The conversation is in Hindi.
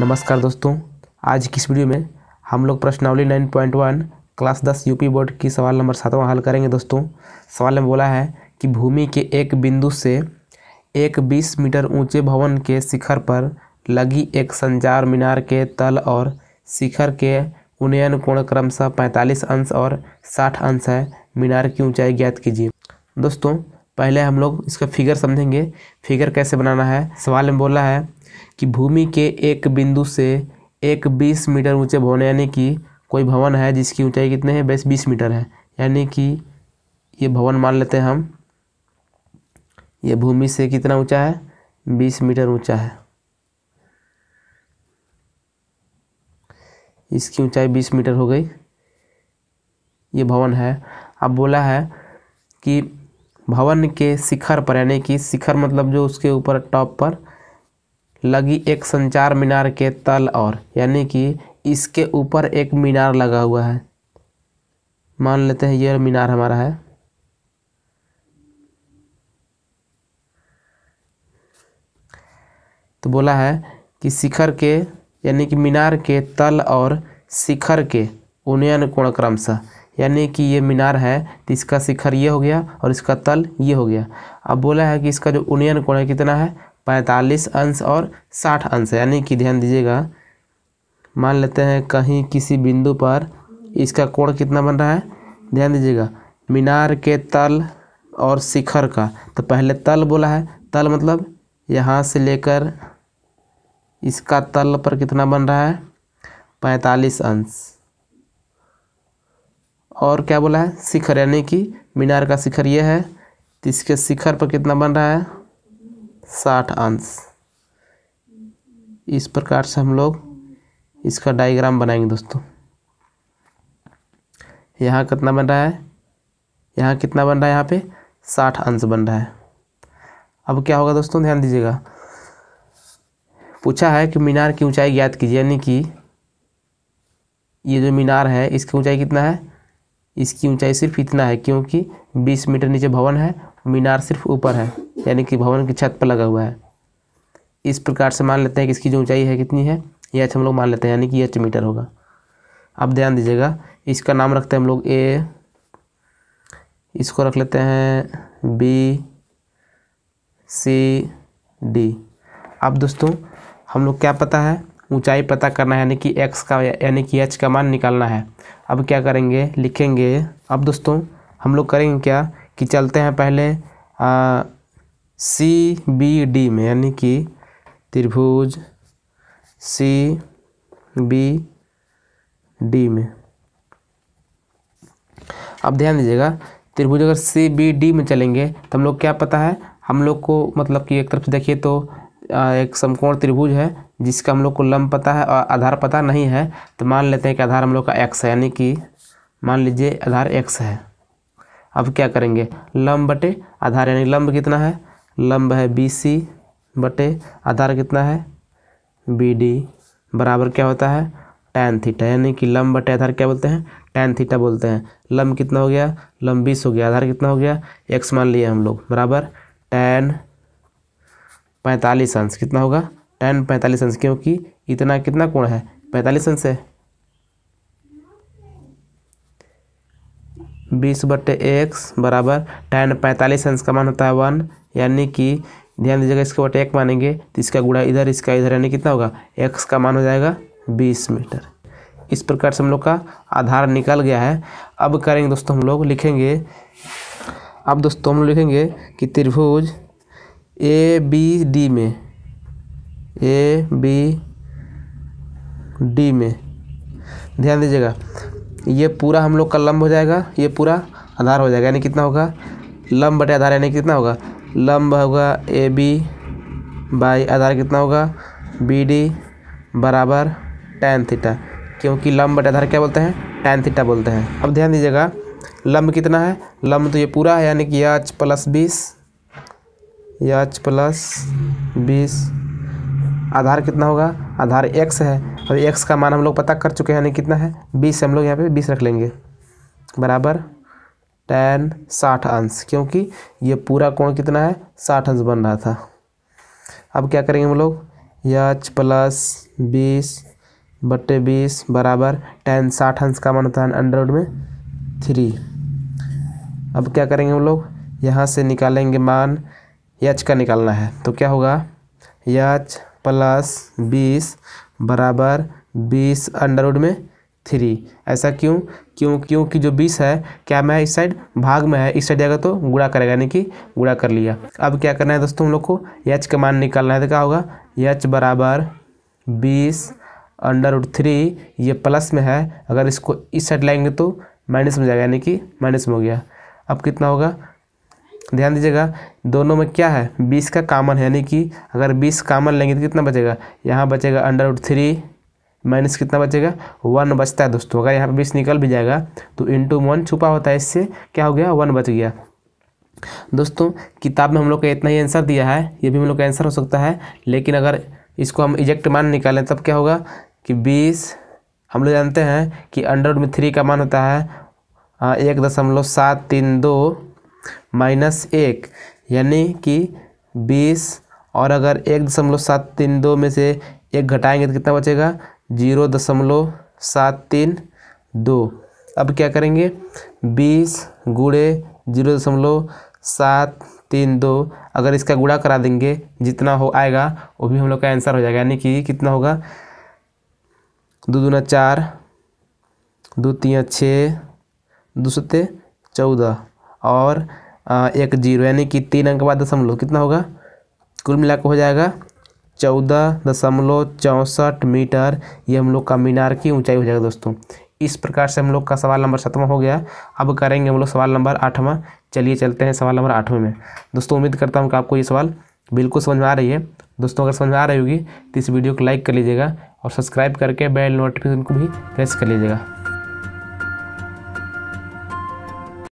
नमस्कार दोस्तों आज की इस वीडियो में हम लोग प्रश्नावली नाइन पॉइंट वन क्लास दस यूपी बोर्ड की सवाल नंबर सातवां हल करेंगे दोस्तों सवाल में बोला है कि भूमि के एक बिंदु से एक बीस मीटर ऊंचे भवन के शिखर पर लगी एक संचार मीनार के तल और शिखर के उन्नयन कोण क्रमशः पैंतालीस अंश और साठ अंश है मीनार की ऊंचाई ज्ञात कीजिए दोस्तों पहले हम लोग इसका फिगर समझेंगे फिगर कैसे बनाना है सवाल में बोला है कि भूमि के एक बिंदु से एक बीस मीटर ऊंचे भवन यानी कि कोई भवन है जिसकी ऊंचाई कितने है बस बीस मीटर है यानी कि ये भवन मान लेते हैं हम ये भूमि से कितना ऊंचा है बीस मीटर ऊंचा है इसकी ऊंचाई बीस मीटर हो गई ये भवन है अब बोला है कि भवन के शिखर पर यानी कि शिखर मतलब जो उसके ऊपर टॉप पर लगी एक संचार मीनार के तल और यानी कि इसके ऊपर एक मीनार लगा हुआ है मान लेते हैं यह मीनार हमारा है तो बोला है कि शिखर के यानी कि मीनार के तल और शिखर के उन्नयन कोण क्रमशः यानी कि ये मीनार है तो इसका शिखर ये हो गया और इसका तल ये हो गया अब बोला है कि इसका जो उन्नयन कोण है कितना है पैंतालीस अंश और साठ अंश यानी कि ध्यान दीजिएगा मान लेते हैं कहीं किसी बिंदु पर इसका कोण कितना बन रहा है ध्यान दीजिएगा मीनार के तल और शिखर का तो पहले तल बोला है तल मतलब यहाँ से लेकर इसका तल पर कितना बन रहा है पैंतालीस अंश और क्या बोला है शिखर यानी कि मीनार का शिखर यह है तो इसके शिखर पर कितना बन रहा है साठ अंश इस प्रकार से हम लोग इसका डायग्राम बनाएंगे दोस्तों यहाँ कितना बन रहा है यहाँ कितना बन रहा है यहाँ पे साठ अंश बन रहा है अब क्या होगा दोस्तों ध्यान दीजिएगा पूछा है कि मीनार की ऊंचाई ज्ञात कीजिए यानी कि ये जो मीनार है इसकी ऊंचाई कितना है इसकी ऊंचाई सिर्फ इतना है क्योंकि 20 मीटर नीचे भवन है मीनार सिर्फ ऊपर है यानी कि भवन की छत पर लगा हुआ है इस प्रकार से मान लेते हैं कि इसकी जो ऊंचाई है कितनी है ये एच हम लोग मान लेते हैं यानी कि एच मीटर होगा अब ध्यान दीजिएगा इसका नाम रखते हैं हम लोग ए इसको रख लेते हैं बी सी डी अब दोस्तों हम लोग क्या पता है ऊंचाई पता करना है यानी कि एक्स का यानी कि एच का मान निकालना है अब क्या करेंगे लिखेंगे अब दोस्तों हम लोग करेंगे क्या कि चलते हैं पहले सी बी डी में यानी कि त्रिभुज सी बी डी में अब ध्यान दीजिएगा त्रिभुज अगर सी बी डी में चलेंगे तो हम लोग क्या पता है हम लोग को मतलब कि एक तरफ से देखिए तो एक समकोण त्रिभुज है जिसका हम लोग को लम्ब पता है और आधार पता नहीं है तो मान लेते हैं कि आधार हम लोग का एक्स है यानी कि मान लीजिए आधार एक्स है अब क्या करेंगे लम्ब बटे आधार यानी लम्ब कितना है लम्ब है बी सी बटे आधार कितना है बी डी बराबर क्या होता है टैन थीटा यानी कि लम्ब बटे आधार क्या बोलते हैं टैन थीटा बोलते हैं लम्ब कितना हो गया लम्ब बीस हो गया आधार कितना हो गया एक्स मान लिए हम लोग बराबर टैन पैंतालीस अंश कितना होगा टेन पैंतालीस अंश क्योंकि इतना कितना कोण है पैंतालीस अंश है बीस बट्टे एक्स बराबर टेन पैंतालीस अंश का मान होता है वन यानी कि ध्यान दीजिएगा इसके बटे एक मानेंगे तो इसका गुड़ा इधर इसका इधर यानी कितना होगा एक्स का मान हो जाएगा बीस मीटर इस प्रकार से हम लोग का आधार निकल गया है अब करेंगे दोस्तों हम लोग लिखेंगे अब दोस्तों हम लोग लिखेंगे कि त्रिभुज ए बी डी में ए बी डी में ध्यान दीजिएगा ये पूरा हम लोग का लंब हो जाएगा ये पूरा आधार हो जाएगा यानी कितना होगा लंब बटे आधार यानी कितना होगा लंब होगा ए बी बाई आधार कितना होगा बी डी बराबर टैन थीटा क्योंकि लंब बटे आधार क्या बोलते हैं टेन थीटा बोलते हैं अब ध्यान दीजिएगा लंब कितना है लंब तो ये पूरा है यानी कि एच प्लस बीस एच प्लस बीस आधार कितना होगा आधार एक्स है और एक्स का मान हम लोग पता कर चुके हैं यानी कितना है बीस हम लोग यहाँ पे बीस रख लेंगे बराबर टेन साठ अंश क्योंकि ये पूरा कोण कितना है साठ अंश बन रहा था अब क्या करेंगे हम लोग यच प्लस बीस बट्टे बीस बराबर टेन साठ अंश का मान होता है अंडर में थ्री अब क्या करेंगे हम लोग यहाँ से निकालेंगे मान यच का निकालना है तो क्या होगा यच प्लस बीस बराबर बीस अंडरवुड में थ्री ऐसा क्यों क्यों क्योंकि जो बीस है क्या मैं इस साइड भाग में है इस साइड जाएगा तो गुड़ा करेगा यानी कि गुड़ा कर लिया अब क्या करना है दोस्तों हम लोग को एच का मान निकालना है तो क्या होगा एच बराबर बीस अंडर उड थ्री ये प्लस में है अगर इसको इस साइड लाएंगे तो माइनस में जाएगा यानी कि माइनस में हो गया अब कितना होगा ध्यान दीजिएगा दोनों में क्या है बीस का कामन है यानी कि अगर बीस कामन लेंगे तो कितना बचेगा यहाँ बचेगा अंडर रूट थ्री माइनस कितना बचेगा वन बचता है दोस्तों अगर यहाँ पर बीस निकल भी जाएगा तो इंटू वन छुपा होता है इससे क्या हो गया वन बच गया दोस्तों किताब में हम लोग का इतना ही आंसर दिया है ये भी हम लोग का आंसर हो सकता है लेकिन अगर इसको हम इजेक्ट मान निकालें तब क्या होगा कि बीस हम लोग जानते हैं कि अंडर में थ्री का मान होता है एक दशमलव सात तीन दो माइनस एक यानी कि बीस और अगर एक दशमलव सात तीन दो में से एक घटाएंगे तो कितना बचेगा जीरो दशमलव सात तीन दो अब क्या करेंगे बीस गुड़े जीरो दशमलव सात तीन दो अगर इसका गुड़ा करा देंगे जितना हो आएगा वो भी हम लोग का आंसर हो जाएगा यानी कि कितना होगा दो दूना चार दो तीन छः दो सत्ते चौदह और एक जीरो यानी कि तीन अंक बाद दशमलव कितना होगा कुल मिला हो जाएगा चौदह दशमलव चौंसठ मीटर ये हम लोग का मीनार की ऊंचाई हो जाएगा दोस्तों इस प्रकार से हम लोग का सवाल नंबर सतवां हो गया अब करेंगे हम लोग सवाल नंबर आठवां चलिए चलते हैं सवाल नंबर आठवें में दोस्तों उम्मीद करता हूँ कि आपको ये सवाल बिल्कुल समझ में आ रही है दोस्तों अगर समझ में आ रही होगी तो इस वीडियो को लाइक कर लीजिएगा और सब्सक्राइब करके बेल नोटिफिकेशन को भी प्रेस कर लीजिएगा